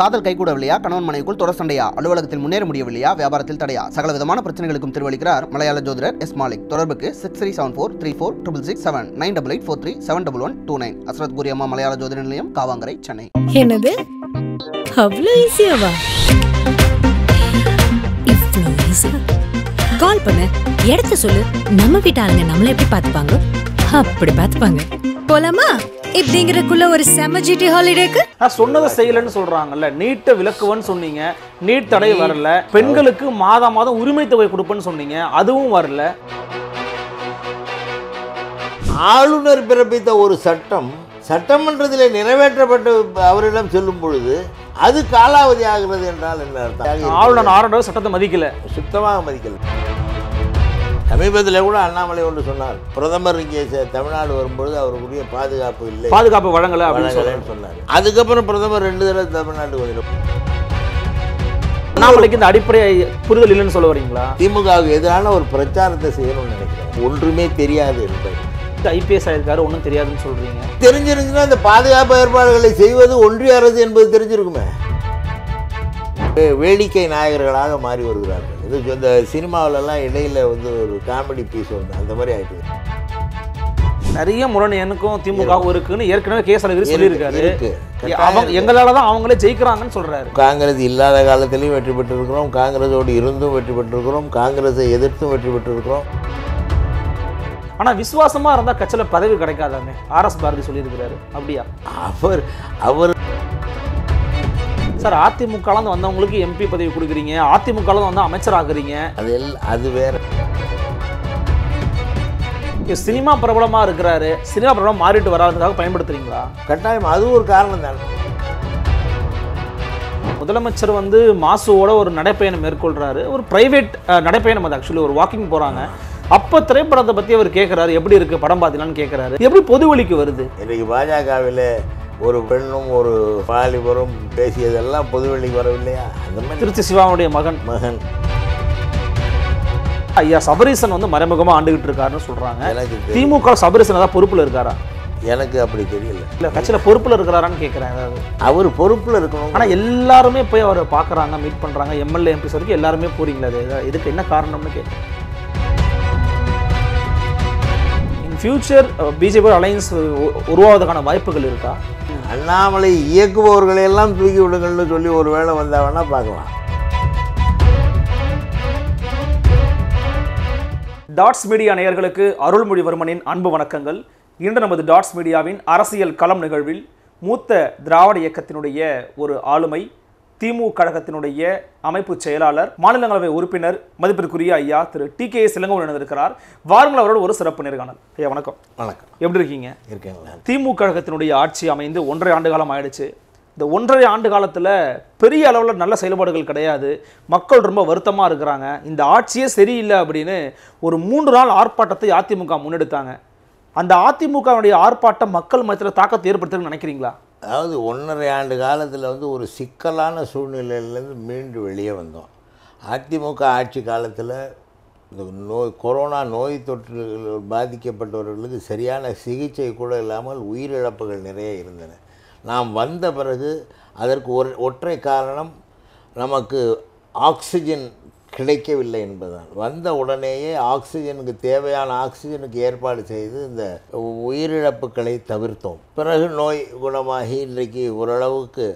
காதல் கைகூடவில்லையா கணவன் மனைவிக்குள் தொடர் சண்டையா அலுவலகத்தில் முன்னேற முடியவில்லையா வியாபாரத்தில் தடையா சகல விதமான பிரச்சனைகளுக்கும் திருவளிக்கிறார் மலையாள ஜோதிடர் எஸ் மாலிக் தொடர்புக்கு six three seven four three four triple six seven nine double eight four three seven double one two nine அசரத் கூரியம்மா மலையாள ஜோதிட நிலையம் காவாங்கரை சென்னை என்னது அவ்வளோ ஈஸியாவா கால் பண்ணு இடத்த சொல்லு நம்ம வீட்டாருங்க நம்மளை எப்படி பார்த்துப்பாங்க அப்படி பார்த்துப்பாங்க போலாமா இப்படிங்கறக்குள்ள ஒரு செம ஜிடி ஹாலிடேக்கு நான் சொன்னதை செய்யலன்னு சொல்றாங்கல்ல நீட்ட விளக்குவன்னு சொன்னீங்க நீட் தடை வரல பெண்களுக்கு மாதம் மாதம் உரிமை தொகை கொடுப்பேன்னு சொன்னீங்க அதுவும் வரல ஆளுநர் பிறப்பித்த ஒரு சட்டம் சட்டமன்றத்தில் நிறைவேற்றப்பட்டு அவரிடம் செல்லும் பொழுது அது காலாவதி ஆகிறது என்றால் என்ன அர்த்தம் ஆளுநர் ஆளுநர் சட்டத்தை மதிக்கல சுத்தமாக மதிக்கல சமீபத்தில் கூட அண்ணாமலை ஒன்று சொன்னார் பிரதமர் இங்கே தமிழ்நாடு வரும்பொழுது அவருக்குரிய பாதுகாப்பு இல்லை பாதுகாப்பு வழங்கல அப்படின்னு சொன்னார் அதுக்கப்புறம் பிரதமர் ரெண்டு தடவை தமிழ்நாடு வந்துடும் அண்ணாமலைக்கு இந்த அடிப்படை புரிதல் இல்லைன்னு சொல்ல வரீங்களா திமுக எதிரான ஒரு பிரச்சாரத்தை செய்யணும்னு நினைக்கிறேன் ஒன்றுமே தெரியாது என்பது ஐபிஎஸ் ஆயிருக்காரு ஒன்றும் தெரியாதுன்னு சொல்றீங்க தெரிஞ்சிருந்துன்னா இந்த பாதுகாப்பு ஏற்பாடுகளை செய்வது ஒன்றிய அரசு என்பது தெரிஞ்சிருக்குமே வேடிக்கை நாயகர்களாக மாறி வருகிறார்கள் இது இந்த சினிமாவிலலாம் இடையில் வந்து ஒரு காமெடி பீஸ் வந்து அந்த மாதிரி ஆகிட்டு நிறைய முரணி எனக்கும் திமுக இருக்குன்னு ஏற்கனவே கேஸ் அழகிரி சொல்லியிருக்காரு அவங்க எங்களால தான் அவங்களே ஜெயிக்கிறாங்கன்னு சொல்றாரு காங்கிரஸ் இல்லாத காலத்திலையும் வெற்றி பெற்றிருக்கிறோம் காங்கிரஸோடு இருந்தும் வெற்றி பெற்றிருக்கிறோம் காங்கிரஸை எதிர்த்தும் வெற்றி பெற்றிருக்கிறோம் ஆனால் விசுவாசமாக இருந்தால் கட்சியில் பதவி கிடைக்காதாமே ஆர்எஸ் பாரதி சொல்லியிருக்கிறாரு அப்படியா அவர் அவர் சார் அதிமுகலேருந்து வந்தவங்களுக்கு எம்பி பதவி கொடுக்குறீங்க அதிமுகலேருந்து வந்து அமைச்சர் ஆகுறீங்க அது அது வேற சினிமா பிரபலமாக இருக்கிறாரு சினிமா பிரபலம் மாறிட்டு வராதுக்காக பயன்படுத்துறீங்களா கட்டாயம் அது ஒரு காரணம் தான் முதலமைச்சர் வந்து மாசுவோட ஒரு நடைப்பயணம் மேற்கொள்கிறாரு ஒரு ப்ரைவேட் நடைப்பயணம் அது ஆக்சுவலி ஒரு வாக்கிங் போகிறாங்க அப்போ திரைப்படத்தை பற்றி அவர் கேட்குறாரு எப்படி இருக்குது படம் பார்த்தீங்களான்னு கேட்குறாரு எப்படி பொதுவெளிக்கு வருது இன்றைக்கு பாஜகவில் ஒரு பெண்ணும் ஒரு பாலிபரும் பேசியதெல்லாம் பொதுவெளி வரவில்லையா அந்த மாதிரி திருச்சி சிவாவுடைய மகன் மகன் ஐயா சபரீசன் வந்து மறைமுகமாக ஆண்டுகிட்டு இருக்காருன்னு சொல்கிறாங்க எனக்கு திமுக சபரீசன் தான் பொறுப்பில் இருக்காரா எனக்கு அப்படி தெரியல இல்லை கட்சியில் பொறுப்பில் இருக்கிறாரான்னு கேட்குறேன் ஏதாவது அவர் பொறுப்பில் இருக்கணும் ஆனால் எல்லாருமே போய் அவரை பார்க்குறாங்க மீட் பண்ணுறாங்க எம்எல்ஏ எம்பிஸ் வரைக்கும் எல்லாருமே போகிறீங்களா அது இதுக்கு என்ன காரணம்னு கேட்குறேன் இன் ஃபியூச்சர் பிஜேபி அலையன்ஸ் உருவாவதற்கான வாய்ப்புகள் இருக்கா அண்ணாமலை இயக்குபவர்களை எல்லாம் தூக்கி விடுங்கள்னு சொல்லி ஒரு வேளை வந்தாவன்னா பார்க்கலாம் டாட்ஸ் மீடியா நேயர்களுக்கு அருள்மொழிவர்மனின் அன்பு வணக்கங்கள் இன்று நமது டாட்ஸ் மீடியாவின் அரசியல் களம் நிகழ்வில் மூத்த திராவிட இயக்கத்தினுடைய ஒரு ஆளுமை திமுக கழகத்தினுடைய அமைப்பு செயலாளர் மாநிலங்களவை உறுப்பினர் மதிப்பிற்குரிய ஐயா திரு டி கே இளங்கோவன் இணைந்திருக்கிறார் வாருங்கள் அவரோட ஒரு சிறப்பு நேர்காணல் ஐயா வணக்கம் வணக்கம் எப்படி இருக்கீங்க இருக்கீங்களா திமுக கழகத்தினுடைய ஆட்சி அமைந்து ஒன்றரை ஆண்டு காலம் ஆயிடுச்சு இந்த ஒன்றரை ஆண்டு காலத்தில் பெரிய அளவில் நல்ல செயல்பாடுகள் கிடையாது மக்கள் ரொம்ப வருத்தமாக இருக்கிறாங்க இந்த ஆட்சியே சரியில்லை அப்படின்னு ஒரு மூன்று நாள் ஆர்ப்பாட்டத்தை அதிமுக முன்னெடுத்தாங்க அந்த அதிமுகவுடைய ஆர்ப்பாட்டம் மக்கள் மத்தியில் தாக்கத்தை ஏற்படுத்துன்னு நினைக்கிறீங்களா அதாவது ஒன்றரை ஆண்டு காலத்தில் வந்து ஒரு சிக்கலான சூழ்நிலையிலேருந்து மீண்டு வெளியே வந்தோம் அதிமுக ஆட்சி காலத்தில் இந்த நோய் கொரோனா நோய் தொற்று பாதிக்கப்பட்டவர்களுக்கு சரியான சிகிச்சை கூட இல்லாமல் உயிரிழப்புகள் நிறைய இருந்தன நாம் வந்த பிறகு அதற்கு ஒரு ஒற்றை காரணம் நமக்கு ஆக்சிஜன் கிடைக்கவில்லை என்பதுதான் வந்த உடனேயே ஆக்சிஜனுக்கு தேவையான ஆக்சிஜனுக்கு ஏற்பாடு செய்து இந்த உயிரிழப்புகளை தவிர்த்தோம் பிறகு நோய் குணமாகி இன்றைக்கு ஓரளவுக்கு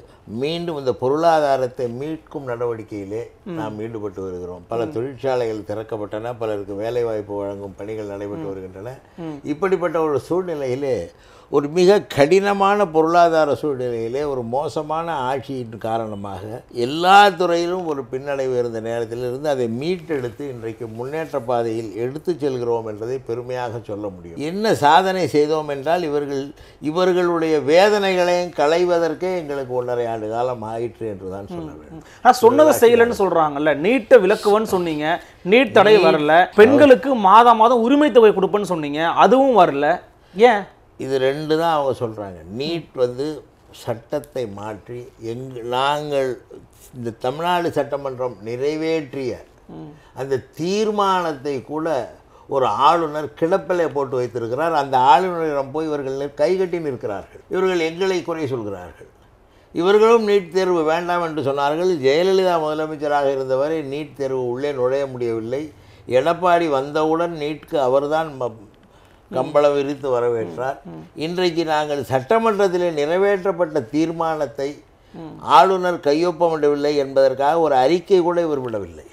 மீண்டும் இந்த பொருளாதாரத்தை மீட்கும் நடவடிக்கையிலே நாம் ஈடுபட்டு வருகிறோம் பல தொழிற்சாலைகள் திறக்கப்பட்டன பலருக்கு வேலைவாய்ப்பு வழங்கும் பணிகள் நடைபெற்று வருகின்றன இப்படிப்பட்ட ஒரு சூழ்நிலையிலே ஒரு மிக கடினமான பொருளாதார சூழ்நிலையிலே ஒரு மோசமான ஆட்சியின் காரணமாக எல்லா துறையிலும் ஒரு பின்னடைவு இருந்த நேரத்திலிருந்து அதை மீட்டெடுத்து இன்றைக்கு முன்னேற்ற பாதையில் எடுத்து செல்கிறோம் என்பதை பெருமையாக சொல்ல முடியும் என்ன சாதனை செய்தோம் என்றால் இவர்கள் இவர்களுடைய வேதனைகளையும் களைவதற்கே எங்களுக்கு ஒன்றரை ஆண்டு காலம் ஆயிற்று என்று தான் சொல்ல வேண்டும் ஆனால் சொன்னதை செய்யலன்னு சொல்கிறாங்கல்ல நீட்டை விளக்குவன்னு சொன்னீங்க நீட் தடை வரல பெண்களுக்கு மாதம் மாதம் உரிமை தொகை கொடுப்பேன்னு சொன்னீங்க அதுவும் வரல ஏன் இது ரெண்டு தான் அவங்க சொல்கிறாங்க நீட் வந்து சட்டத்தை மாற்றி எங் நாங்கள் இந்த தமிழ்நாடு சட்டமன்றம் நிறைவேற்றிய அந்த தீர்மானத்தை கூட ஒரு ஆளுநர் கிடப்பிலை போட்டு வைத்திருக்கிறார் அந்த ஆளுநரிடம் போய் இவர்கள் கைகட்டி நிற்கிறார்கள் இவர்கள் எங்களை குறை சொல்கிறார்கள் இவர்களும் நீட் தேர்வு வேண்டாம் என்று சொன்னார்கள் ஜெயலலிதா முதலமைச்சராக இருந்தவரை நீட் தேர்வு உள்ளே நுழைய முடியவில்லை எடப்பாடி வந்தவுடன் நீட்க்கு அவர்தான் கம்பளம் விரித்து வரவேற்றார் இன்றைக்கு நாங்கள் சட்டமன்றத்தில் நிறைவேற்றப்பட்ட தீர்மானத்தை ஆளுநர் கையொப்பமிடவில்லை என்பதற்காக ஒரு அறிக்கை கூட இவர் விடவில்லை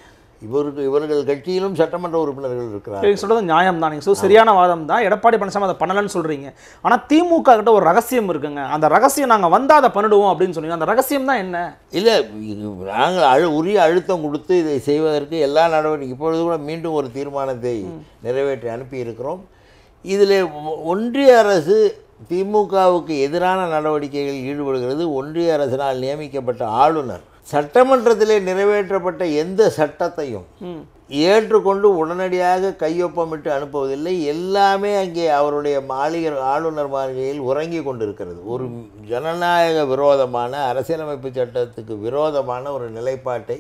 இவருக்கு இவர்கள் கட்சியிலும் சட்டமன்ற உறுப்பினர்கள் இருக்கிறார் சொல்றது நியாயம் தான் நீங்கள் சரியான வாதம் தான் எடப்பாடி பழனிசாமி அதை பண்ணலன்னு சொல்கிறீங்க ஆனால் திமுக கிட்ட ஒரு ரகசியம் இருக்குங்க அந்த ரகசியம் நாங்கள் வந்தால் அதை பண்ணிடுவோம் அப்படின்னு சொன்னீங்க அந்த ரகசியம் தான் என்ன இல்லை நாங்கள் அழு உரிய அழுத்தம் கொடுத்து இதை செய்வதற்கு எல்லா நடவடிக்கை இப்பொழுது கூட மீண்டும் ஒரு தீர்மானத்தை நிறைவேற்றி அனுப்பி இருக்கிறோம் இதில் ஒன்றிய அரசு திமுகவுக்கு எதிரான நடவடிக்கைகளில் ஈடுபடுகிறது ஒன்றிய அரசினால் நியமிக்கப்பட்ட ஆளுநர் சட்டமன்றத்திலே நிறைவேற்றப்பட்ட எந்த சட்டத்தையும் ஏற்றுக்கொண்டு உடனடியாக கையொப்பமிட்டு அனுப்புவதில்லை எல்லாமே அங்கே அவருடைய மாளிகை ஆளுநர் மாளிகையில் உறங்கி கொண்டிருக்கிறது ஒரு ஜனநாயக விரோதமான அரசியலமைப்பு சட்டத்துக்கு விரோதமான ஒரு நிலைப்பாட்டை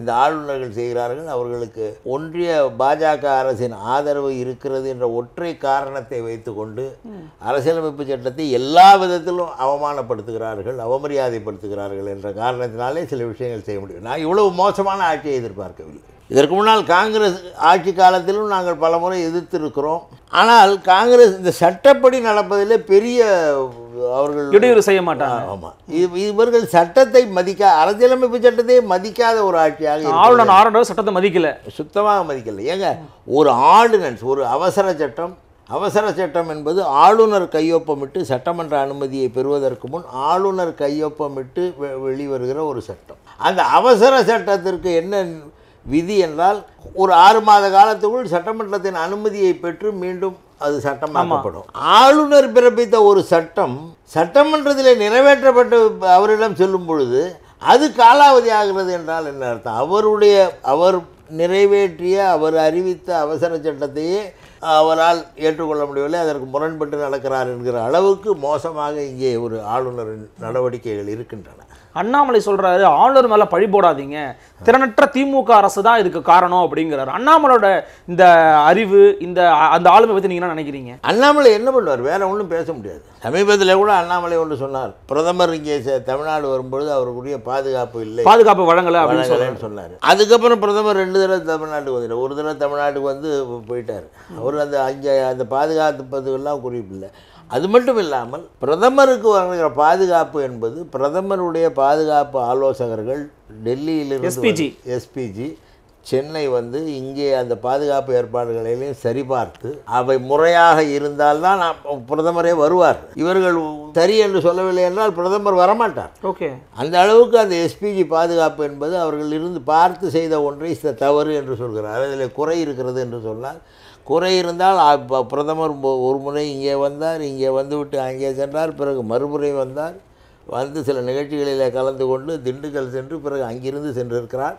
இந்த ஆளுநர்கள் செய்கிறார்கள் அவர்களுக்கு ஒன்றிய பாஜக அரசின் ஆதரவு இருக்கிறது என்ற ஒற்றை காரணத்தை வைத்துக்கொண்டு அரசியலமைப்பு சட்டத்தை எல்லா விதத்திலும் அவமானப்படுத்துகிறார்கள் அவமரியாதைப்படுத்துகிறார்கள் என்ற காரணத்தினாலே சில விஷயங்கள் செய்ய முடியும் நான் இவ்வளவு மோசமான ஆட்சியை எதிர்பார்க்கவில்லை இதற்கு முன்னால் காங்கிரஸ் ஆட்சி காலத்திலும் நாங்கள் பல முறை எதிர்த்திருக்கிறோம் ஆனால் காங்கிரஸ் இந்த சட்டப்படி நடப்பதில் பெரிய அவர்கள் இடையூறு செய்ய மாட்டாங்க ஆமாம் இவர்கள் சட்டத்தை மதிக்க அரசியலமைப்பு சட்டத்தையே மதிக்காத ஒரு ஆட்சியாக ஆளுநர் ஆளுநர் சட்டத்தை மதிக்கல சுத்தமாக மதிக்கல ஏங்க ஒரு ஆர்டினன்ஸ் ஒரு அவசர சட்டம் அவசர சட்டம் என்பது ஆளுநர் கையொப்பமிட்டு சட்டமன்ற அனுமதியை பெறுவதற்கு முன் ஆளுநர் கையொப்பமிட்டு வெளிவருகிற ஒரு சட்டம் அந்த அவசர சட்டத்திற்கு என்ன விதி என்றால் ஒரு ஆறு மாத காலத்துக்குள் சட்டமன்றத்தின் அனுமதியை பெற்று மீண்டும் அது சட்டமாக்கப்படும் ஆளுநர் பிறப்பித்த ஒரு சட்டம் சட்டமன்றத்தில் நிறைவேற்றப்பட்டு அவரிடம் செல்லும் பொழுது அது காலாவதி ஆகிறது என்றால் என்ன அர்த்தம் அவருடைய அவர் நிறைவேற்றிய அவர் அறிவித்த அவசர சட்டத்தையே அவரால் ஏற்றுக்கொள்ள முடியவில்லை அதற்கு முரண்பட்டு நடக்கிறார் என்கிற அளவுக்கு மோசமாக இங்கே ஒரு ஆளுநரின் நடவடிக்கைகள் இருக்கின்றன அண்ணாமலை சொல்கிறாரு ஆளுநர் மேலே பழி போடாதீங்க திறனற்ற திமுக அரசு தான் இதுக்கு காரணம் அப்படிங்கிறாரு அண்ணாமலோட இந்த அறிவு இந்த அந்த ஆளுமை பற்றி நீங்கள் என்ன நினைக்கிறீங்க அண்ணாமலை என்ன பண்ணுவார் வேற ஒன்றும் பேச முடியாது சமீபத்தில் கூட அண்ணாமலை ஒன்று சொன்னார் பிரதமர் இங்கே தமிழ்நாடு வரும்பொழுது அவருக்குரிய பாதுகாப்பு இல்லை பாதுகாப்பு வழங்கலை அப்படின்னு சொன்னார் அதுக்கப்புறம் பிரதமர் ரெண்டு தடவை தமிழ்நாட்டுக்கு வந்துட்டார் ஒரு தடவை தமிழ்நாட்டுக்கு வந்து போயிட்டார் அவர் அந்த அங்கே அந்த பாதுகாப்பு எல்லாம் குறிப்பில்லை அது மட்டும் இல்லாமல் பிரதமருக்கு வழங்குகிற பாதுகாப்பு என்பது பிரதமருடைய பாதுகாப்பு ஆலோசகர்கள் டெல்லியிலிருந்து எஸ்பிஜி எஸ்பிஜி சென்னை வந்து இங்கே அந்த பாதுகாப்பு ஏற்பாடுகளையும் சரிபார்த்து அவை முறையாக இருந்தால்தான் பிரதமரே வருவார் இவர்கள் சரி என்று சொல்லவில்லை என்றால் பிரதமர் வரமாட்டார் ஓகே அந்த அளவுக்கு அந்த எஸ்பிஜி பாதுகாப்பு என்பது அவர்கள் இருந்து பார்த்து செய்த ஒன்றை தவறு என்று சொல்கிறார் அதில் குறை இருக்கிறது என்று சொன்னால் குறை இருந்தால் பிரதமர் ஒரு முறை இங்கே வந்தார் இங்கே வந்துவிட்டு அங்கே சென்றார் பிறகு மறுமுறை வந்தார் வந்து சில நிகழ்ச்சிகளில் கலந்து கொண்டு திண்டுக்கல் சென்று பிறகு அங்கிருந்து சென்றிருக்கிறார்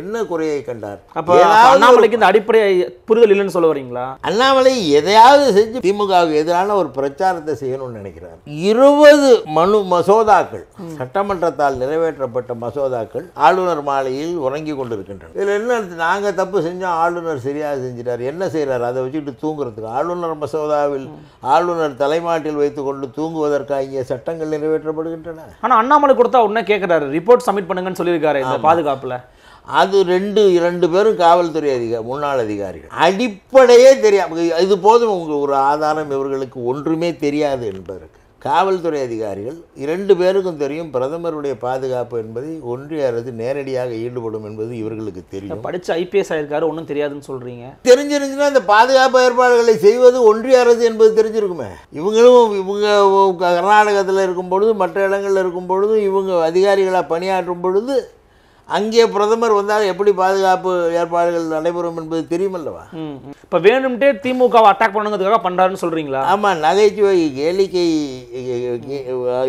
என்ன குறையை கண்டார் அப்போ அண்ணாமலைக்கு இந்த அடிப்படை புரிதல் இல்லைன்னு சொல்ல வரீங்களா அண்ணாமலை எதையாவது செஞ்சு திமுகவுக்கு எதிரான ஒரு பிரச்சாரத்தை செய்யணும்னு நினைக்கிறார் இருபது மனு மசோதாக்கள் சட்டமன்றத்தால் நிறைவேற்றப்பட்ட மசோதாக்கள் ஆளுநர் மாலையில் உறங்கி கொண்டிருக்கின்றன இதில் என்ன நாங்கள் தப்பு செஞ்சோம் ஆளுநர் சரியாக செஞ்சிட்டார் என்ன செய்கிறார் அதை வச்சுக்கிட்டு தூங்குறதுக்கு ஆளுநர் மசோதாவில் ஆளுநர் தலைமாட்டில் கொண்டு தூங்குவதற்காக இங்கே சட்டங்கள் நிறைவேற்றப்படுகின்றன ஆனால் அண்ணாமலை கொடுத்தா உடனே கேட்குறாரு ரிப்போர்ட் சப்மிட் பண்ணுங்கன்னு சொல்லியிருக்காரு இந்த பாதுகாப்பில் அது ரெண்டு இரண்டு பேரும் காவல்துறை அதிகாரி முன்னாள் அதிகாரிகள் அடிப்படையே தெரியாது இது போதும் உங்கள் ஒரு ஆதாரம் இவர்களுக்கு ஒன்றுமே தெரியாது என்பதற்கு காவல்துறை அதிகாரிகள் இரண்டு பேருக்கும் தெரியும் பிரதமருடைய பாதுகாப்பு என்பதை ஒன்றிய அரசு நேரடியாக ஈடுபடும் என்பது இவர்களுக்கு தெரியும் படித்து ஐபிஎஸ் ஆயிருக்காரு ஒன்றும் தெரியாதுன்னு சொல்கிறீங்க தெரிஞ்சிருந்துச்சுன்னா அந்த பாதுகாப்பு ஏற்பாடுகளை செய்வது ஒன்றிய அரசு என்பது தெரிஞ்சிருக்குமே இவங்களும் இவங்க கர்நாடகத்தில் இருக்கும் பொழுது மற்ற இடங்களில் இருக்கும் பொழுது இவங்க அதிகாரிகளாக பணியாற்றும் பொழுது அங்கே பிரதமர் வந்தால் எப்படி பாதுகாப்பு ஏற்பாடுகள் நடைபெறும் என்பது தெரியுமல்லவா இப்போ வேணும்ட்டே திமுகவை அட்டாக் பண்ணுங்கிறதுக்காக பண்ணுறாருன்னு சொல்கிறீங்களா ஆமாம் நகைச்சுவை வேலிக்கை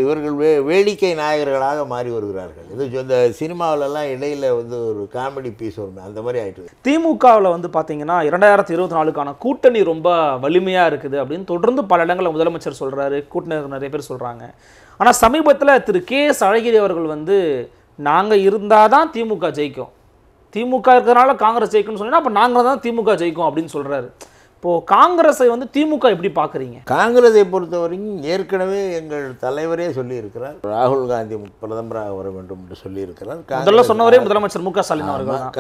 இவர்கள் வே வேடிக்கை நாயகர்களாக மாறி வருகிறார்கள் இது இந்த சினிமாவிலலாம் இடையில் வந்து ஒரு காமெடி பீஸ் வருமே அந்த மாதிரி ஆகிட்டு திமுகவில் வந்து பார்த்தீங்கன்னா இரண்டாயிரத்தி இருபத்தி நாலுக்கான கூட்டணி ரொம்ப வலிமையாக இருக்குது அப்படின்னு தொடர்ந்து பல இடங்களில் முதலமைச்சர் சொல்கிறாரு கூட்டணி நிறைய பேர் சொல்கிறாங்க ஆனால் சமீபத்தில் திரு கே எஸ் அழகிரி அவர்கள் வந்து நாங்கள் இருந்தால் தான் திமுக ஜெயிக்கும் திமுக இருக்கிறனால காங்கிரஸ் ஜெயிக்கும்னு சொன்னால் அப்போ நாங்கள் தான் திமுக ஜெயிக்கும் அப்படின்னு சொல்கிறாரு இப்போது காங்கிரஸை வந்து திமுக எப்படி பார்க்குறீங்க காங்கிரஸை பொறுத்த வரைக்கும் ஏற்கனவே எங்கள் தலைவரே சொல்லியிருக்கிறார் ராகுல் காந்தி பிரதமராக வர வேண்டும் என்று சொல்லியிருக்கிறார் முதல்ல சொன்னவரே முதலமைச்சர் மு க ஸ்டாலின்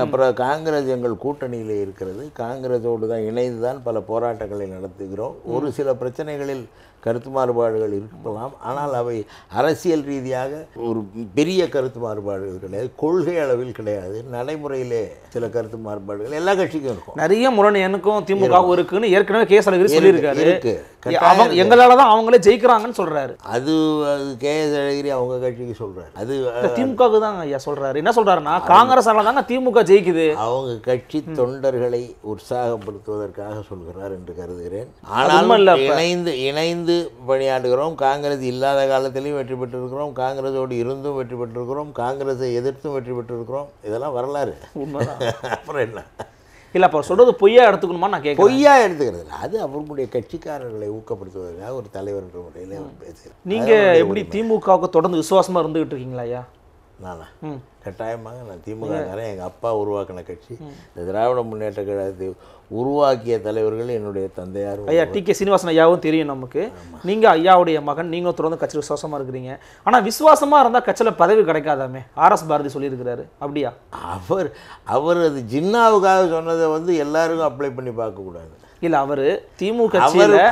அப்புறம் காங்கிரஸ் எங்கள் கூட்டணியில் இருக்கிறது காங்கிரஸோடு தான் இணைந்து தான் பல போராட்டங்களை நடத்துகிறோம் ஒரு சில பிரச்சனைகளில் கருத்து மாறுபாடுகள் இருக்கலாம் ஆனால் அவை அரசியல் ரீதியாக ஒரு பெரிய கருத்து மாறுபாடுகள் கிடையாது கொள்கை அளவில் கிடையாது நடைமுறையிலே சில கருத்து மாறுபாடுகள் எல்லா கட்சிக்கும் இருக்கும் நிறைய முரண் எனக்கும் திமுக இருக்குன்னு ஏற்கனவே கேஸ் அழகிரி சொல்லியிருக்காரு அவங்க எங்களால தான் அவங்களே ஜெயிக்கிறாங்கன்னு சொல்றாரு அது அது கே எஸ் அழகிரி அவங்க கட்சிக்கு சொல்றாரு அது திமுகவுக்கு தான் ஐயா சொல்றாரு என்ன சொல்றாருன்னா காங்கிரஸ் தாங்க திமுக ஜெயிக்குது அவங்க கட்சி தொண்டர்களை உற்சாகப்படுத்துவதற்காக சொல்கிறார் என்று கருதுகிறேன் ஆனால் இணைந்து இணைந்து பணியாற்றுகிறோம் காங்கிரஸ் இல்லாத காலத்திலையும் வெற்றி பெற்றிருக்கிறோம் காங்கிரஸோடு இருந்தும் வெற்றி பெற்றிருக்கிறோம் காங்கிரஸை எதிர்த்தும் வெற்றி பெற்றிருக்கிறோம் இதெல்லாம் வரலாறு அப்புறம் என்ன இல்லை அப்போ சொல்கிறது பொய்யா எடுத்துக்கணுமா நான் கேட்க பொய்யா எடுத்துக்கிறது இல்லை அது அவர்களுடைய கட்சிக்காரர்களை ஊக்கப்படுத்துவதற்காக ஒரு தலைவர் என்ற முறையில் பேசுகிறேன் நீங்கள் எப்படி திமுகவுக்கு தொடர்ந்து விசுவாசமாக இருந்துகிட்டு இருக்கீங்களா ஐயா நானா கட்டாயமாக நான் திமுக நிறைய எங்கள் அப்பா உருவாக்கின கட்சி இந்த திராவிட முன்னேற்ற கழகத்தை உருவாக்கிய தலைவர்கள் என்னுடைய தந்தையார் ஐயா டி கே சீனிவாசன் ஐயாவும் தெரியும் நமக்கு நீங்கள் ஐயாவுடைய மகன் நீங்களும் தொடர்ந்து கட்சியில் விசுவாசமாக இருக்கிறீங்க ஆனால் விசுவாசமாக இருந்தால் கட்சியில் பதவி கிடைக்காதாமே ஆர்எஸ் பாரதி சொல்லியிருக்கிறாரு அப்படியா அவர் அவர் அது ஜின்னாவுக்காக சொன்னதை வந்து எல்லாருக்கும் அப்ளை பண்ணி பார்க்கக்கூடாது இல்ல அவரு திமுக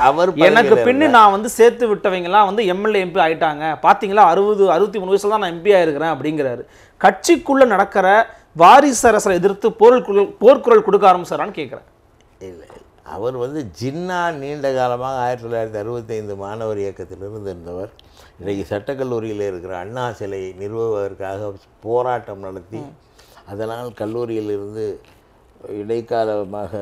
அவர் எனக்கு பின்னு நான் வந்து சேர்த்து விட்டவங்கலாம் வந்து எம்எல்ஏ எம்பி ஆயிட்டாங்க பாத்தீங்களா அறுபது அறுபத்தி மூணு வயசுல தான் நான் எம்பி ஆயிருக்கிறேன் அப்படிங்கிறாரு கட்சிக்குள்ள நடக்கிற வாரிசு எதிர்த்து போர்க்குரல் போர்க்குரல் கொடுக்க ஆரம்பிச்சாரான்னு கேட்குறேன் இல்லை அவர் வந்து ஜின்னா நீண்ட காலமாக ஆயிரத்தி தொள்ளாயிரத்தி அறுபத்தைந்து மாணவர் இயக்கத்தில் இருந்தவர் இன்றைக்கு சட்டக்கல்லூரியில் இருக்கிற அண்ணா சிலை நிறுவுவதற்காக போராட்டம் நடத்தி அதனால் கல்லூரியிலிருந்து இடைக்காலமாக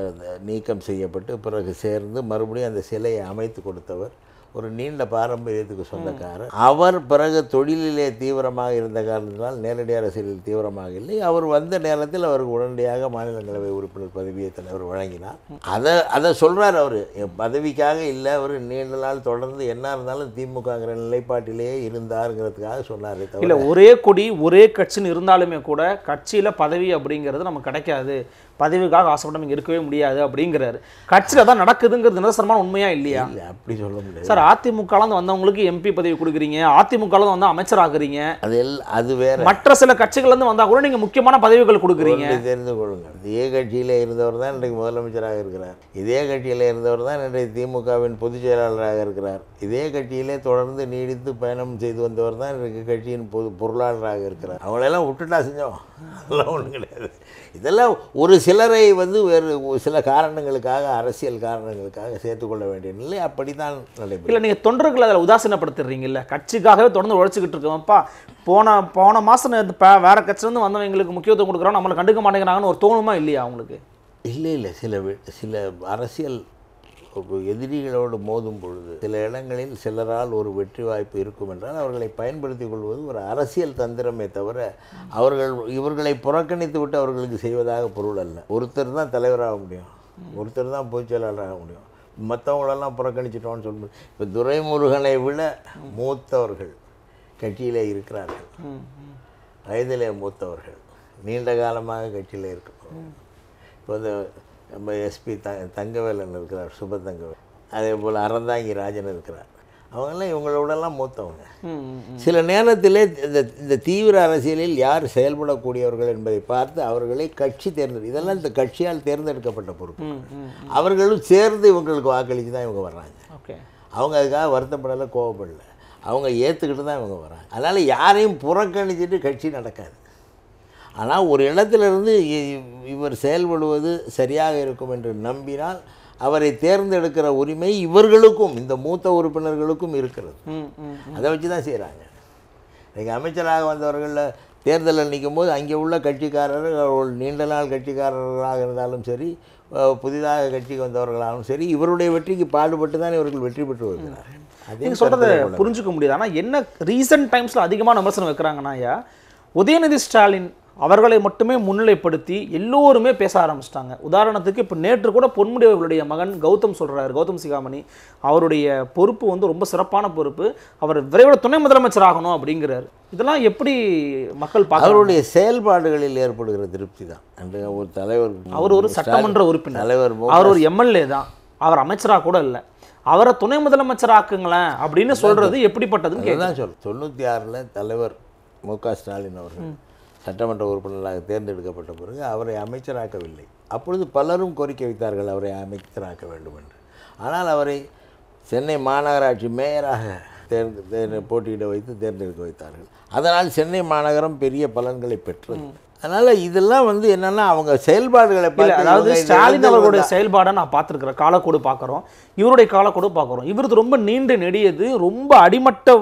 நீக்கம் செய்யப்பட்டு பிறகு சேர்ந்து மறுபடியும் அந்த சிலையை அமைத்து கொடுத்தவர் ஒரு நீண்ட பாரம்பரியத்துக்கு சொந்தக்காரர் அவர் பிறகு தொழிலிலே தீவிரமாக இருந்த காரணத்தினால் நேரடி அரசியலில் தீவிரமாக இல்லை அவர் வந்த நேரத்தில் அவருக்கு உடனடியாக மாநிலங்களவை உறுப்பினர் பதவியை தலைவர் வழங்கினார் அதை அதை சொல்கிறார் அவர் பதவிக்காக இல்லை அவர் நீண்ட நாள் தொடர்ந்து என்ன இருந்தாலும் திமுகங்கிற நிலைப்பாட்டிலேயே இருந்தாருங்கிறதுக்காக சொன்னார் இல்லை ஒரே கொடி ஒரே கட்சின்னு இருந்தாலுமே கூட கட்சியில் பதவி அப்படிங்கிறது நமக்கு கிடைக்காது பதவிக்காக ஆசைப்படம் இருக்கவே முடியாது அப்படிங்கிறாரு கட்சியில் தான் நடக்குதுங்கிறது நிரசனமான உண்மையா இல்லையா அப்படி சொல்ல முடியாது சார் அதிமுகலேருந்து வந்தவங்களுக்கு எம்பி பதவி கொடுக்குறீங்க அதிமுகலேருந்து வந்து அமைச்சர் ஆகுறீங்க அது அது வேற மற்ற சில கட்சிகள்லேருந்து வந்தால் கூட நீங்கள் முக்கியமான பதவிகள் கொடுக்குறீங்க தெரிந்து கொள்ளுங்கள் இதே கட்சியில் இருந்தவர் தான் இன்றைக்கு முதலமைச்சராக இருக்கிறார் இதே கட்சியில் இருந்தவர் தான் இன்றைக்கு திமுகவின் பொதுச் செயலாளராக இருக்கிறார் இதே கட்சியிலே தொடர்ந்து நீடித்து பயணம் செய்து வந்தவர் தான் இன்றைக்கு கட்சியின் பொது பொருளாளராக இருக்கிறார் அவங்களெல்லாம் விட்டுட்டா செஞ்சோம் அதெல்லாம் ஒன்றும் கிடையாது இதெல்லாம் ஒரு சிலரை வந்து வேறு சில காரணங்களுக்காக அரசியல் காரணங்களுக்காக சேர்த்துக்கொள்ள வேண்டிய நிலை அப்படி தான் நடைபெறும் இல்லை நீங்கள் தொண்டர்களை அதில் உதாசீனப்படுத்துறீங்கல்ல கட்சிக்காகவே தொடர்ந்து உழைச்சிக்கிட்டு இருக்கோம்ப்பா போன போன மாதம் வேறு கட்சியிலேருந்து வந்தவங்களுக்கு முக்கியத்துவம் கொடுக்குறோம் நம்மளை கண்டுக்க மாட்டேங்கிறாங்கன்னு ஒரு தோணுமா இல்லையா அவங்களுக்கு இல்லை இல்லை சில சில அரசியல் எதிரிகளோடு மோதும் பொழுது சில இடங்களில் சிலரால் ஒரு வெற்றி வாய்ப்பு இருக்கும் என்றால் அவர்களை பயன்படுத்தி கொள்வது ஒரு அரசியல் தந்திரமே தவிர அவர்கள் இவர்களை புறக்கணித்து விட்டு அவர்களுக்கு செய்வதாக பொருள் அல்ல ஒருத்தர் தான் தலைவராக முடியும் ஒருத்தர் தான் பொதுச் முடியும் மற்றவங்களெல்லாம் புறக்கணிச்சிட்டோம்னு சொல்ல இப்போ துரைமுருகனை விட மூத்தவர்கள் கட்சியிலே இருக்கிறார்கள் வயதிலே மூத்தவர்கள் நீண்ட காலமாக கட்சியில் இருக்கிறவர்கள் இப்போ இந்த நம்ம எஸ்பி த தங்கவேலன் இருக்கிறார் சுப தங்கவேல் அதே போல் அறந்தாங்கி ராஜன் இருக்கிறார் அவங்கெல்லாம் இவங்களோடலாம் மூத்தவங்க சில நேரத்திலே இந்த இந்த தீவிர அரசியலில் யார் செயல்படக்கூடியவர்கள் என்பதை பார்த்து அவர்களை கட்சி தேர்ந்தெடு இதெல்லாம் இந்த கட்சியால் தேர்ந்தெடுக்கப்பட்ட பொறுப்பு அவர்களும் சேர்ந்து இவங்களுக்கு வாக்களித்து தான் இவங்க வர்றாங்க அவங்க அதுக்காக வருத்தப்படலை கோவப்படலை அவங்க ஏற்றுக்கிட்டு தான் இவங்க வர்றாங்க அதனால் யாரையும் புறக்கணிச்சிட்டு கட்சி நடக்காது ஆனால் ஒரு இடத்திலிருந்து இவர் செயல்படுவது சரியாக இருக்கும் என்று நம்பினால் அவரை தேர்ந்தெடுக்கிற உரிமை இவர்களுக்கும் இந்த மூத்த உறுப்பினர்களுக்கும் இருக்கிறது அதை வச்சு தான் செய்கிறாங்க இன்றைக்கி அமைச்சராக வந்தவர்களில் தேர்தலில் நிற்கும் போது அங்கே உள்ள கட்சிக்காரர்கள் நீண்ட நாள் கட்சிக்காரர்களாக இருந்தாலும் சரி புதிதாக கட்சிக்கு வந்தவர்களாலும் சரி இவருடைய வெற்றிக்கு பாடுபட்டு தான் இவர்கள் வெற்றி பெற்று வருகிறார்கள் நீங்கள் சொல்கிறத புரிஞ்சுக்க முடியாது ஆனால் என்ன ரீசன்ட் டைம்ஸில் அதிகமான விமர்சனம் வைக்கிறாங்கன்னா ஐயா உதயநிதி ஸ்டாலின் அவர்களை மட்டுமே முன்னிலைப்படுத்தி எல்லோருமே பேச ஆரம்பிச்சிட்டாங்க உதாரணத்துக்கு இப்போ நேற்று கூட பொன்முடி மகன் கௌதம் சொல்கிறார் கௌதம் சிகாமணி அவருடைய பொறுப்பு வந்து ரொம்ப சிறப்பான பொறுப்பு அவர் விரைவில் துணை முதலமைச்சர் ஆகணும் அப்படிங்கிறார் இதெல்லாம் எப்படி மக்கள் அவருடைய செயல்பாடுகளில் ஏற்படுகிற திருப்தி தான் ஒரு தலைவர் அவர் ஒரு சட்டமன்ற உறுப்பினர் தலைவர் அவர் ஒரு எம்எல்ஏ தான் அவர் அமைச்சராக கூட இல்லை அவரை துணை முதலமைச்சர் ஆக்குங்களேன் அப்படின்னு சொல்றது எப்படிப்பட்டதுன்னு சொல்றேன் தொண்ணூற்றி ஆறில் தலைவர் மு க ஸ்டாலின் அவர்கள் சட்டமன்ற உறுப்பினராக தேர்ந்தெடுக்கப்பட்ட பிறகு அவரை அமைச்சராக்கவில்லை அப்பொழுது பலரும் கோரிக்கை வைத்தார்கள் அவரை அமைச்சராக்க வேண்டும் என்று ஆனால் அவரை சென்னை மாநகராட்சி மேயராக தேர்ந்து போட்டியிட வைத்து தேர்ந்தெடுக்க வைத்தார்கள் அதனால் சென்னை மாநகரம் பெரிய பலன்களை பெற்றது அதனால் இதெல்லாம் வந்து என்னென்னா அவங்க செயல்பாடுகளை அதாவது ஸ்டாலின் அவர்களுடைய செயல்பாடை நான் பார்த்துருக்குறேன் காலக்கோடு பார்க்குறோம் இவருடைய காலக்கோடு பார்க்குறோம் இவரது ரொம்ப நீண்டு நெடியது ரொம்ப அடிமட்ட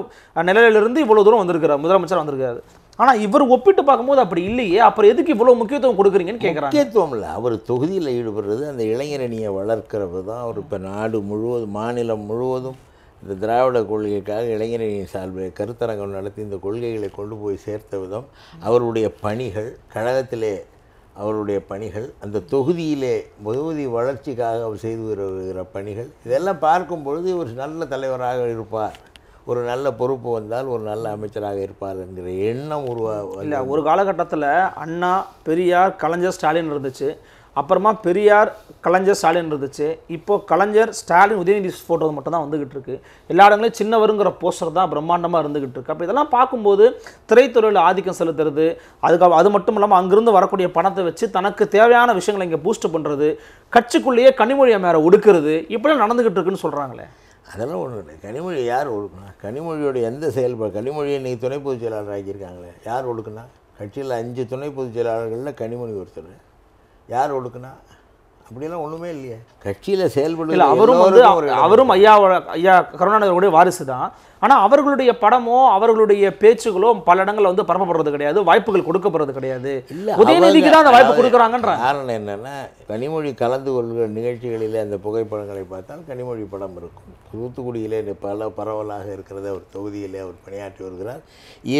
நிலையிலிருந்து இவ்வளோ தூரம் வந்திருக்கிறார் முதலமைச்சர் வந்திருக்காரு ஆனால் இவர் ஒப்பிட்டு பார்க்கும்போது அப்படி இல்லையே அப்புறம் எதுக்கு இவ்வளோ முக்கியத்துவம் கொடுக்குறீங்கன்னு கேட்கறாங்க முக்கியத்துவம் இல்லை அவர் தொகுதியில் ஈடுபடுறது அந்த இளைஞரணியை வளர்க்கிறவர் தான் அவர் இப்போ நாடு முழுவதும் மாநிலம் முழுவதும் இந்த திராவிட கொள்கைக்காக இளைஞரணியின் சார்பில் கருத்தரங்கம் நடத்தி இந்த கொள்கைகளை கொண்டு போய் சேர்த்த விதம் அவருடைய பணிகள் கழகத்திலே அவருடைய பணிகள் அந்த தொகுதியிலே தொகுதி வளர்ச்சிக்காக அவர் செய்து வருகிற பணிகள் இதெல்லாம் பார்க்கும் பொழுது இவர் நல்ல தலைவராக இருப்பார் ஒரு நல்ல பொறுப்பு வந்தால் ஒரு நல்ல அமைச்சராக இருப்பார் என்கிற எண்ணம் உருவா இல்லை ஒரு காலகட்டத்தில் அண்ணா பெரியார் கலைஞர் ஸ்டாலின் இருந்துச்சு அப்புறமா பெரியார் கலைஞர் ஸ்டாலின் இருந்துச்சு இப்போது கலைஞர் ஸ்டாலின் உதயநிதி ஃபோட்டோ மட்டும்தான் வந்துகிட்டு இருக்கு எல்லா இடங்களையும் சின்னவருங்கிற போஸ்டர் தான் பிரம்மாண்டமாக இருந்துகிட்டு இருக்கு அப்போ இதெல்லாம் பார்க்கும்போது திரைத்துறையில் ஆதிக்கம் செலுத்துறது அதுக்கு அது மட்டும் இல்லாமல் அங்கிருந்து வரக்கூடிய பணத்தை வச்சு தனக்கு தேவையான விஷயங்களை இங்கே பூஸ்ட் பண்ணுறது கட்சிக்குள்ளேயே கனிமொழியை மேலே ஒடுக்கிறது இப்படிலாம் நடந்துகிட்டு இருக்குன்னு சொல்கிறாங்களே அதெல்லாம் ஒன்று இல்லை கனிமொழியை யார் ஒழுக்கணும் கனிமொழியோட எந்த செயல்பாடு கனிமொழியை நீங்கள் துணை பொதுச் செயலாளர் ஆக்கியிருக்காங்களே யார் ஒழுக்குனா கட்சியில் அஞ்சு துணை பொதுச் செயலாளர்களில் கனிமொழி ஒருத்தர் யார் ஒழுக்குனா அப்படிலாம் ஒன்றுமே இல்லையே கட்சியில் செயல்பட அவரும் வந்து அவரும் ஐயா ஐயா கருணாநிதியோடைய வாரிசு தான் ஆனால் அவர்களுடைய படமோ அவர்களுடைய பேச்சுகளோ பல இடங்களில் வந்து பரப்பப்படுறது கிடையாது வாய்ப்புகள் கொடுக்கப்படுறது கிடையாது உதயநிதிக்கு தான் அந்த வாய்ப்பு கொடுக்குறாங்கன்ற காரணம் என்னென்னா கனிமொழி கலந்து கொள்கிற நிகழ்ச்சிகளில் அந்த புகைப்படங்களை பார்த்தால் கனிமொழி படம் இருக்கும் தூத்துக்குடியிலே பல பரவலாக இருக்கிறது அவர் தொகுதியிலே அவர் பணியாற்றி வருகிறார்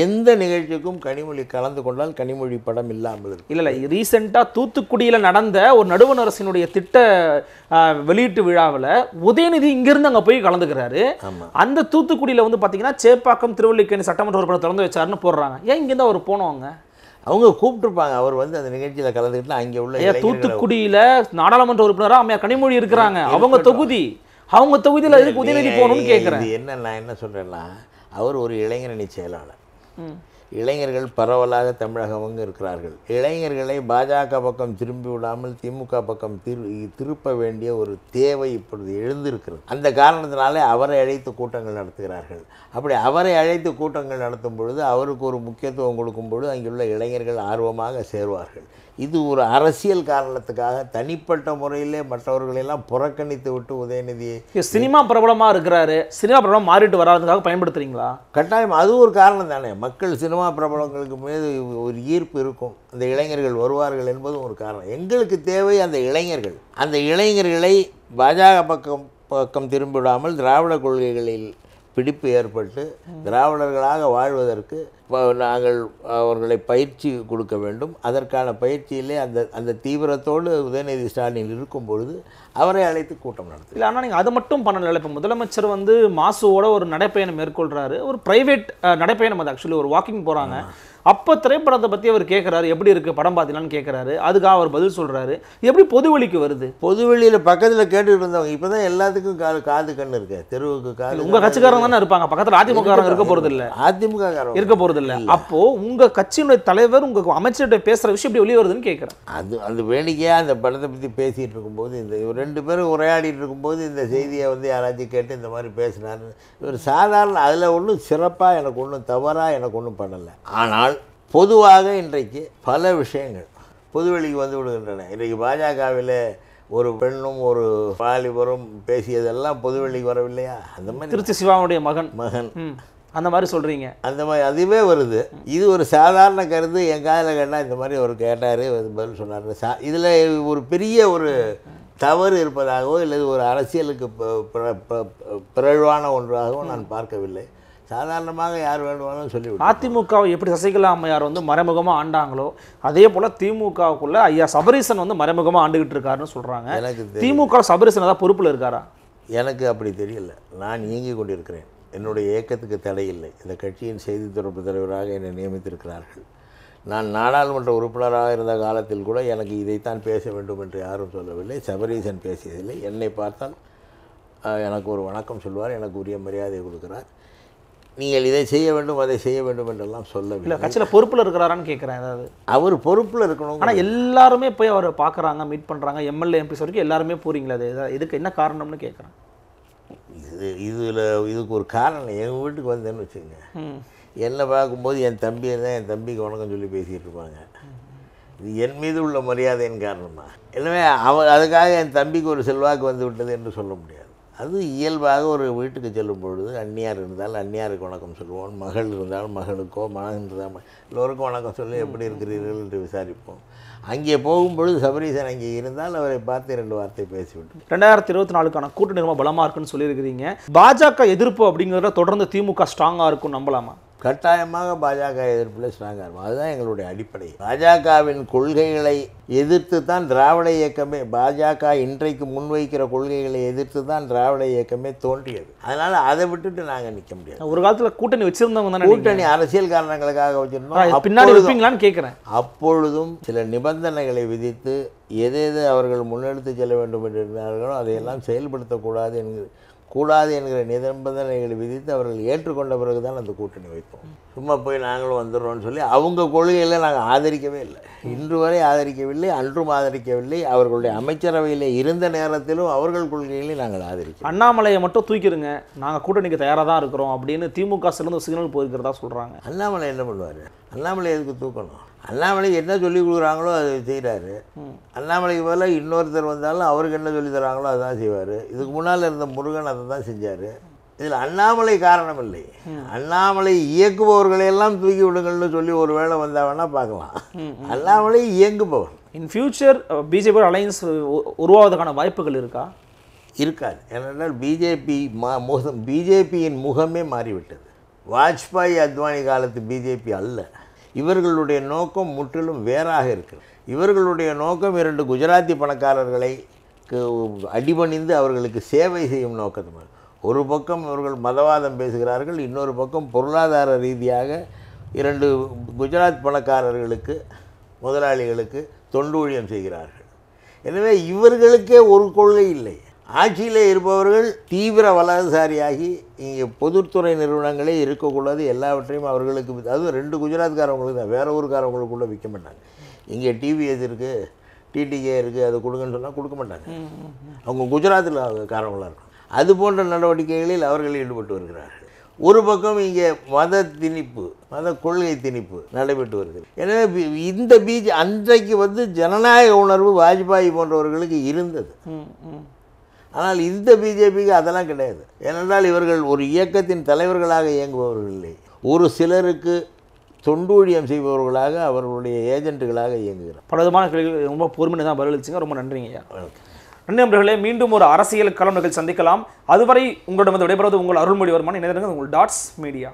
எந்த நிகழ்ச்சிக்கும் கனிமொழி கலந்து கொண்டால் கனிமொழி படம் இல்லாமல் இருக்கும் இல்லை இல்லை ரீசெண்டாக தூத்துக்குடியில் நடந்த ஒரு நடுவண் அரசினுடைய திட்ட வெளியீட்டு விழாவில் உதயநிதி இங்கிருந்து அங்கே போய் கலந்துக்கிறாரு அந்த தூத்துக்குடியில் வந்து பார்த்தீங்கன்னா சேப்பாக்கம் திருவள்ளிக்கேணி சட்டமன்ற உறுப்பினர் திறந்து வச்சாருன்னு போடுறாங்க ஏன் இங்கேருந்து அவர் போனவங்க அவங்க கூப்பிட்டுருப்பாங்க அவர் வந்து அந்த நிகழ்ச்சியில் கலந்துக்கிட்டு அங்கே உள்ள ஏன் தூத்துக்குடியில் நாடாளுமன்ற உறுப்பினராக அம்மையா கனிமொழி இருக்கிறாங்க அவங்க தொகுதி அவங்க தொகுதியில் எதுக்கு உதயநிதி போகணும்னு கேட்குறேன் என்ன நான் என்ன சொல்கிறேன்னா அவர் ஒரு இளைஞரணி செயலாளர் இளைஞர்கள் பரவலாக தமிழகமும் இருக்கிறார்கள் இளைஞர்களை பாஜக பக்கம் திரும்பி விடாமல் திமுக பக்கம் திரு திருப்ப வேண்டிய ஒரு தேவை இப்பொழுது எழுந்திருக்கிறது அந்த காரணத்தினாலே அவரை அழைத்து கூட்டங்கள் நடத்துகிறார்கள் அப்படி அவரை அழைத்து கூட்டங்கள் நடத்தும் பொழுது அவருக்கு ஒரு முக்கியத்துவம் கொடுக்கும் பொழுது உள்ள இளைஞர்கள் ஆர்வமாக சேருவார்கள் இது ஒரு அரசியல் காரணத்துக்காக தனிப்பட்ட முறையிலே மற்றவர்களெல்லாம் புறக்கணித்து விட்டு உதயநிதியை சினிமா பிரபலமாக இருக்கிறாரு சினிமா பிரபலம் மாறிட்டு வராதுக்காக பயன்படுத்துகிறீங்களா கட்டாயம் அது ஒரு காரணம் தானே மக்கள் சினிமா பிரபலங்களுக்கு மீது ஒரு ஈர்ப்பு இருக்கும் அந்த இளைஞர்கள் வருவார்கள் என்பதும் ஒரு காரணம் எங்களுக்கு தேவை அந்த இளைஞர்கள் அந்த இளைஞர்களை பாஜக பக்கம் பக்கம் திரும்பிவிடாமல் திராவிட கொள்கைகளில் பிடிப்பு ஏற்பட்டு திராவிடர்களாக வாழ்வதற்கு நாங்கள் அவர்களை பயிற்சி கொடுக்க வேண்டும் அதற்கான பயிற்சியிலே அந்த அந்த தீவிரத்தோடு உதயநிதி ஸ்டாலின் இருக்கும் பொழுது அவரை அழைத்து கூட்டம் நடத்து இல்லை ஆனால் நீங்கள் அது மட்டும் பண்ணல இப்போ முதலமைச்சர் வந்து மாசுவோட ஒரு நடைப்பயணம் மேற்கொள்கிறாரு ஒரு ப்ரைவேட் நடைப்பயணம் அது ஆக்சுவலி ஒரு வாக்கிங் போகிறாங்க அப்போ திரைப்படத்தை பற்றி அவர் கேட்குறாரு எப்படி இருக்குது படம் பார்த்தீங்களான்னு கேட்குறாரு அதுக்காக அவர் பதில் சொல்கிறாரு எப்படி பொதுவெளிக்கு வருது பொதுவெளியில் பக்கத்தில் கேட்டுகிட்டு இருந்தவங்க இப்போ தான் எல்லாத்துக்கும் காது காது கண்ணு இருக்கு தெருவுக்கு காது உங்கள் கட்சிக்காரங்க தானே இருப்பாங்க பக்கத்தில் அதிமுக இருக்க போகிறது இல்லை அதிமுக இருக்க போகிறது இல்லை அப்போது உங்கள் கட்சியினுடைய தலைவர் உங்கள் அமைச்சர்கிட்ட பேசுகிற விஷயம் எப்படி வெளியே வருதுன்னு கேட்குறேன் அது அந்த வேடிக்கையாக அந்த படத்தை பற்றி பேசிகிட்டு இருக்கும்போது இந்த ரெண்டு பேரும் உரையாடிட்டு இருக்கும்போது இந்த செய்தியை வந்து யாராச்சும் கேட்டு இந்த மாதிரி பேசினார் இவர் சாதாரண அதில் ஒன்றும் சிறப்பாக எனக்கு ஒன்றும் தவறாக எனக்கு ஒன்றும் பண்ணலை ஆனால் பொதுவாக இன்றைக்கு பல விஷயங்கள் பொதுவெளிக்கு வந்து விடுகின்றன இன்றைக்கு பாஜகவில் ஒரு பெண்ணும் ஒரு பாலிபரும் பேசியதெல்லாம் பொதுவெளிக்கு வரவில்லையா அந்த மாதிரி திருச்சி சிவாவுடைய மகன் மகன் அந்த மாதிரி சொல்கிறீங்க அந்த மாதிரி அதுவே வருது இது ஒரு சாதாரண கருத்து என் காதில் கேட்டால் இந்த மாதிரி ஒரு கேட்டார் பதில் சொன்னார் சா இதில் ஒரு பெரிய ஒரு தவறு இருப்பதாகவோ இல்லை ஒரு அரசியலுக்கு பிறழ்வான ஒன்றாகவோ நான் பார்க்கவில்லை சாதாரணமாக யார் வேண்டுமானாலும் சொல்லி அதிமுகவை எப்படி சசிகலா அம்மையார் வந்து மறைமுகமாக ஆண்டாங்களோ அதே போல் திமுகவுக்குள்ளே ஐயா சபரீசன் வந்து மறைமுகமாக ஆண்டுகிட்டு இருக்காருன்னு சொல்கிறாங்க எனக்கு திமுக சபரீசன் தான் பொறுப்பில் இருக்காரா எனக்கு அப்படி தெரியல நான் இயங்கி கொண்டிருக்கிறேன் என்னுடைய இயக்கத்துக்கு தடையில்லை இந்த கட்சியின் செய்தி தொடர்பு தலைவராக என்னை நியமித்திருக்கிறார்கள் நான் நாடாளுமன்ற உறுப்பினராக இருந்த காலத்தில் கூட எனக்கு இதைத்தான் பேச வேண்டும் என்று யாரும் சொல்லவில்லை சபரீசன் பேசியதில்லை என்னை பார்த்தால் எனக்கு ஒரு வணக்கம் சொல்வார் எனக்கு உரிய மரியாதை கொடுக்கிறார் நீங்கள் இதை செய்ய வேண்டும் அதை செய்ய வேண்டும் என்றெல்லாம் சொல்லவில்லை இல்லை கட்சியில் பொறுப்பில் இருக்கிறாரான்னு கேட்குறேன் ஏதாவது அவர் பொறுப்பில் இருக்கணும் ஆனால் எல்லாருமே போய் அவரை பார்க்குறாங்க மீட் பண்ணுறாங்க எம்எல்ஏ எம்பி வரைக்கும் எல்லாருமே போகிறீங்களா அது இதுக்கு என்ன காரணம்னு கேட்குறேன் இது இதில் இதுக்கு ஒரு காரணம் எங்கள் வீட்டுக்கு வந்தேன்னு வச்சுக்கோங்க என்னை பார்க்கும்போது என் தம்பியை தான் என் தம்பிக்கு வணக்கம் சொல்லி பேசிகிட்டு இருப்பாங்க இது என் மீது உள்ள மரியாதையின் காரணமாக எனவே அவ அதுக்காக என் தம்பிக்கு ஒரு செல்வாக்கு வந்து விட்டது என்று சொல்ல முடியாது அது இயல்பாக ஒரு வீட்டுக்கு செல்லும் பொழுது அந்நியார் இருந்தால் அந்நியாருக்கு வணக்கம் சொல்லுவோம் மகள் இருந்தால் மகனுக்கோ மகன் இருந்தால் எல்லோருக்கும் வணக்கம் சொல்லி எப்படி இருக்கிறீர்கள் என்று விசாரிப்போம் அங்கே போகும்பொழுது சபரீசன் அங்கே இருந்தால் அவரை பார்த்து ரெண்டு வார்த்தை பேசிவிட்டு ரெண்டாயிரத்தி இருபத்தி நாலுக்கான கூட்டணி ரொம்ப பலமாக இருக்குன்னு சொல்லியிருக்கிறீங்க பாஜக எதிர்ப்பு அப்படிங்கிறத தொடர்ந்து திமுக ஸ்ட்ராங்காக இருக்கும் நம்பலாமா கட்டாயமாக பாஜக எதிர்ப்பில் ஸ்ட்ராங்காக இருக்கும் அதுதான் எங்களுடைய அடிப்படை பாஜகவின் கொள்கைகளை எதிர்த்து தான் திராவிட இயக்கமே பாஜக இன்றைக்கு முன்வைக்கிற கொள்கைகளை எதிர்த்து தான் திராவிட இயக்கமே தோன்றியது அதனால் அதை விட்டுட்டு நாங்கள் நிற்க முடியாது ஒரு காலத்தில் கூட்டணி வச்சுருந்தவங்க கூட்டணி அரசியல் காரணங்களுக்காக வச்சுருந்தோம் பின்னாடி கேட்குறேன் அப்பொழுதும் சில நிபந்தனைகளை விதித்து எது எது அவர்கள் முன்னெடுத்து செல்ல வேண்டும் என்று இருந்தார்களோ அதையெல்லாம் செயல்படுத்தக்கூடாது என்கிற கூடாது என்கிற நிபந்தனைகளை விதித்து அவர்கள் ஏற்றுக்கொண்ட பிறகு தான் அந்த கூட்டணி வைப்போம் சும்மா போய் நாங்களும் வந்துடுறோம்னு சொல்லி அவங்க கொள்கையில் நாங்கள் ஆதரிக்கவே இல்லை இன்று வரை ஆதரிக்கவில்லை அன்றும் ஆதரிக்கவில்லை அவர்களுடைய அமைச்சரவையில் இருந்த நேரத்திலும் அவர்கள் கொள்கைகளையும் நாங்கள் ஆதரிக்கிறோம் அண்ணாமலையை மட்டும் தூக்கிடுங்க நாங்கள் கூட்டணிக்கு தயாராக தான் இருக்கிறோம் அப்படின்னு திமுக சிறந்த சிக்னல் போயிருக்கிறதா சொல்கிறாங்க அண்ணாமலை என்ன பண்ணுவார் அண்ணாமலை எதுக்கு தூக்கணும் அண்ணாமலை என்ன சொல்லி கொடுக்குறாங்களோ அதை செய்கிறாரு அண்ணாமலைக்கு போல இன்னொருத்தர் வந்தாலும் அவருக்கு என்ன சொல்லி தராங்களோ அதான் செய்வார் இதுக்கு முன்னால் இருந்த முருகன் அதை தான் செஞ்சார் இதில் அண்ணாமலை காரணம் இல்லை அண்ணாமலை இயக்குபவர்களையெல்லாம் தூக்கி விடுங்கள்னு சொல்லி ஒரு வேளை வந்தால் வேணால் பார்க்கலாம் அண்ணாமலை இயங்குபவர் இன் ஃபியூச்சர் பிஜேபி அலையன்ஸ் உருவாவதற்கான வாய்ப்புகள் இருக்கா இருக்காது ஏனென்றால் பிஜேபி மா முகம் பிஜேபியின் முகமே மாறிவிட்டது வாஜ்பாய் அத்வானி காலத்து பிஜேபி அல்ல இவர்களுடைய நோக்கம் முற்றிலும் வேறாக இருக்குது இவர்களுடைய நோக்கம் இரண்டு குஜராத்தி பணக்காரர்களை அடிபணிந்து அவர்களுக்கு சேவை செய்யும் நோக்கத்தினர் ஒரு பக்கம் இவர்கள் மதவாதம் பேசுகிறார்கள் இன்னொரு பக்கம் பொருளாதார ரீதியாக இரண்டு குஜராத் பணக்காரர்களுக்கு முதலாளிகளுக்கு தொண்டு ஊழியம் செய்கிறார்கள் எனவே இவர்களுக்கே ஒரு கொள்கை இல்லை ஆட்சியில் இருப்பவர்கள் தீவிர வலதுசாரியாகி இங்கே பொதுத்துறை நிறுவனங்களே இருக்கக்கூடாது எல்லாவற்றையும் அவர்களுக்கு அதுவும் ரெண்டு குஜராத்காரவங்களுக்கு தான் வேறு ஊருக்காரவங்களுக்கு கூட விற்க மாட்டாங்க இங்கே டிவிஎஸ் இருக்குது டிடிகே இருக்குது அது கொடுங்கன்னு சொன்னால் கொடுக்க மாட்டாங்க அவங்க குஜராத்தில் காரவங்களாக இருக்கும் அது போன்ற நடவடிக்கைகளில் அவர்கள் ஈடுபட்டு வருகிறார்கள் ஒரு பக்கம் இங்கே மத திணிப்பு மத கொள்கை திணிப்பு நடைபெற்று வருகிறது எனவே இந்த பீஜ் அன்றைக்கு வந்து ஜனநாயக உணர்வு வாஜ்பாய் போன்றவர்களுக்கு இருந்தது ஆனால் இந்த பிஜேபிக்கு அதெல்லாம் கிடையாது ஏனென்றால் இவர்கள் ஒரு இயக்கத்தின் தலைவர்களாக இயங்குபவர்கள் இல்லை ஒரு சிலருக்கு தொண்டூழியம் செய்பவர்களாக அவர்களுடைய ஏஜென்ட்டுகளாக இயங்குகிறார் பல விதமான கேள்விகள் ரொம்ப பொறுமையாக தான் பதிலளிச்சுங்க ரொம்ப நன்றிங்க ஐயா நன்றி நண்பர்களே மீண்டும் ஒரு அரசியல் கலந்துகள் சந்திக்கலாம் அதுவரை உங்களிடம் வந்து விடைபெறுவது உங்கள் அருள்மொழி வருமான இணைந்திருந்தது உங்கள் டாட்ஸ் மீடியா